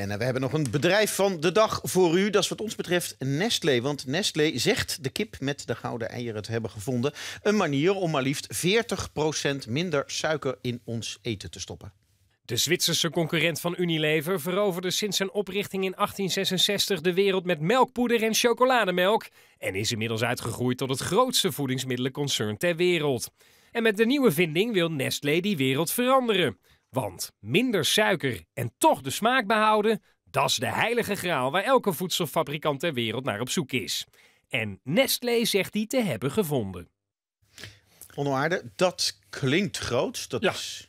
En eh, we hebben nog een bedrijf van de dag voor u. Dat is wat ons betreft Nestlé. Want Nestlé zegt de kip met de gouden eieren te hebben gevonden. Een manier om maar liefst 40% minder suiker in ons eten te stoppen. De Zwitserse concurrent van Unilever veroverde sinds zijn oprichting in 1866 de wereld met melkpoeder en chocolademelk. En is inmiddels uitgegroeid tot het grootste voedingsmiddelenconcern ter wereld. En met de nieuwe vinding wil Nestlé die wereld veranderen. Want minder suiker en toch de smaak behouden, dat is de heilige graal waar elke voedselfabrikant ter wereld naar op zoek is. En Nestlé zegt die te hebben gevonden. Onaarde, dat klinkt groot. Dat, ja. is...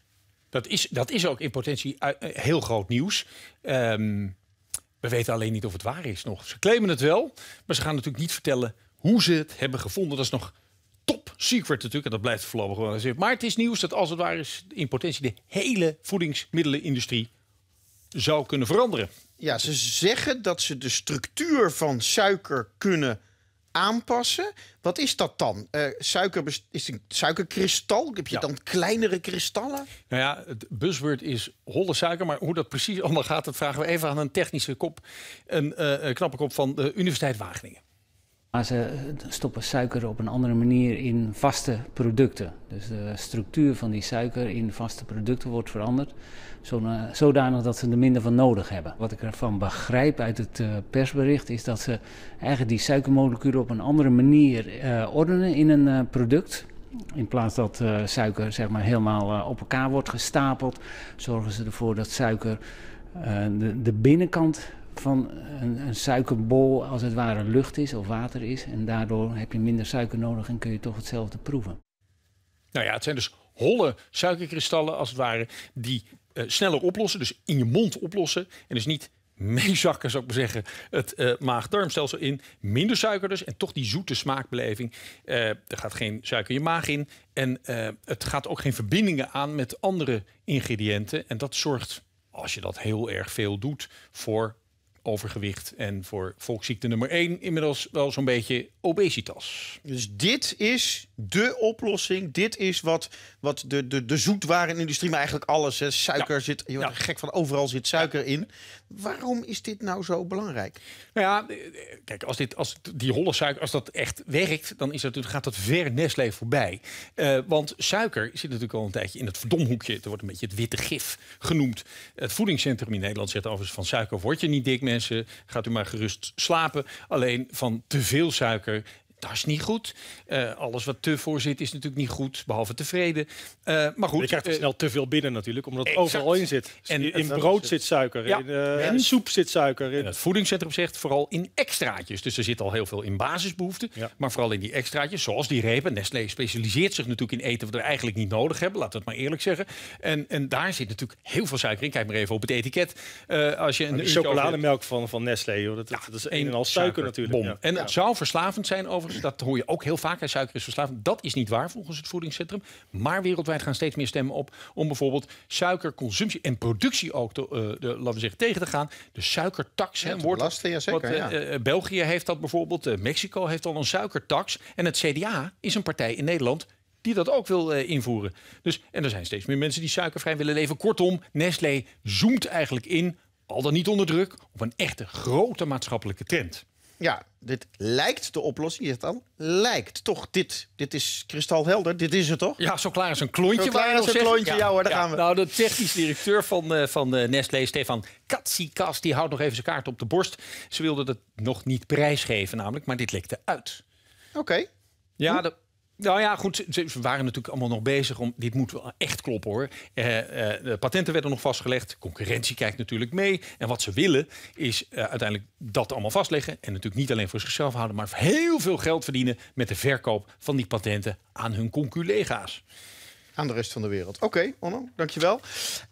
Dat, is, dat is ook in potentie eh, eh, heel groot nieuws. Ehm, we weten alleen niet of het waar is nog. Ze claimen het wel, maar ze gaan natuurlijk niet vertellen hoe ze het hebben gevonden. Dat is nog secret natuurlijk, en dat blijft voorlopig wel eens. Maar het is nieuws dat als het ware is in potentie de hele voedingsmiddelenindustrie zou kunnen veranderen. Ja, ze zeggen dat ze de structuur van suiker kunnen aanpassen. Wat is dat dan? Uh, suiker is een suikerkristal. Heb je dan kleinere kristallen? Nou ja, het buzzword is holle suiker. Maar hoe dat precies allemaal gaat, dat vragen we even aan een technische kop. Een uh, knappe kop van de Universiteit Wageningen. Maar ze stoppen suiker op een andere manier in vaste producten. Dus de structuur van die suiker in vaste producten wordt veranderd. Zodanig dat ze er minder van nodig hebben. Wat ik ervan begrijp uit het eh, persbericht is dat ze eigenlijk die suikermoleculen op een andere manier eh, ordenen in een eh, product. In plaats dat suiker zeg maar, helemaal op elkaar wordt gestapeld, zorgen ze ervoor dat suiker de, de, binnenkant van een, een, suikerbol als het ware lucht is of water is. En daardoor heb je minder suiker nodig en kun je toch hetzelfde proeven. Nou ja, het zijn dus holle suikerkristallen als het ware die eh, sneller oplossen. Dus in je mond oplossen. En dus niet meezakken, zou ik maar zeggen, het uh, maag-darmstelsel in. Minder suiker dus en toch die zoete smaakbeleving. Eh, er gaat geen suiker je maag in. En het gaat ook geen verbindingen aan met andere ingrediënten. En dat zorgt, als je dat heel erg veel doet, voor overgewicht en voor volksziekte nummer 1 inmiddels wel zo'n beetje obesitas. Dus dit is de oplossing. Dit is wat, wat de, de, de zoetwarenindustrie, maar eigenlijk alles. Hè. Suiker zit, je wordt gek van, overal zit suiker in. Waarom is dit nou zo belangrijk? Nou ja, kijk, als, dit, als die holle suiker, als dat echt werkt, dan is dat, gaat dat ver Nestlé voorbij. Eh, want suiker zit natuurlijk al een tijdje in het verdomhoekje. Het wordt een beetje het witte gif genoemd. Het voedingscentrum in Nederland zegt overigens van suiker word je niet dik mensen. Gaat u maar gerust slapen. Alleen van te veel suiker dat is niet goed. Eh, alles wat te voor zit is natuurlijk niet goed, behalve tevreden. Eh, maar goed. Je krijgt eh, snel te veel binnen natuurlijk, omdat het overal in zit. En in, brood zit suiker, in, in, soep zit suiker. In. het voedingscentrum zegt vooral in extraatjes. Dus er zit al heel veel in basisbehoeften, maar vooral in die extraatjes, zoals die repen. Nestlé specialiseert zich natuurlijk in eten wat we eigenlijk niet nodig hebben, laat het maar eerlijk zeggen. En, en daar zit natuurlijk heel veel suiker in. Kijk maar even op het etiket. als je een chocolademelk van, van Nestlé, Dat, is een en al suiker, suiker natuurlijk. En het zou verslavend zijn over dat hoor je ook heel vaak. Hè, suiker is verslavend. Dat is niet waar volgens het voedingscentrum. Maar wereldwijd gaan steeds meer stemmen op om bijvoorbeeld suikerconsumptie en productie ook te, eh, de, laten we tegen te gaan. De suikertax. wordt, ja, zeker, wat, eh, eh, België heeft dat bijvoorbeeld. Mexico heeft al een suikertax. En het CDA is een partij in Nederland die dat ook wil invoeren. Dus, en er zijn steeds meer mensen die suikervrij willen leven. Kortom, Nestlé zoomt eigenlijk in, al dan niet onder druk, op een echte grote maatschappelijke trend ja, dit lijkt de oplossing. Je zegt dan, lijkt toch, dit, dit is kristalhelder, dit is het toch? Ja, zo klaar is een klontje. Zo klaar als een klontje, ja, hoor, daar gaan we. Nou, de technisch directeur van, uh, van eh, Nestlé, Stefan Katsikas, die houdt nog even zijn kaart op de borst. Ze wilden het nog niet prijsgeven namelijk, maar dit lekte uit. Oké. Ja, de nou ja, goed, ze, waren natuurlijk allemaal nog bezig om... Dit moet wel echt kloppen, hoor. Eh, eh, de patenten werden nog vastgelegd. Concurrentie kijkt natuurlijk mee. En wat ze willen is eh, uiteindelijk dat allemaal vastleggen. En natuurlijk niet alleen voor zichzelf houden... maar heel veel geld verdienen met de verkoop van die patenten aan hun conculega's aan de rest van de wereld. Oké, okay, Onno, dankjewel.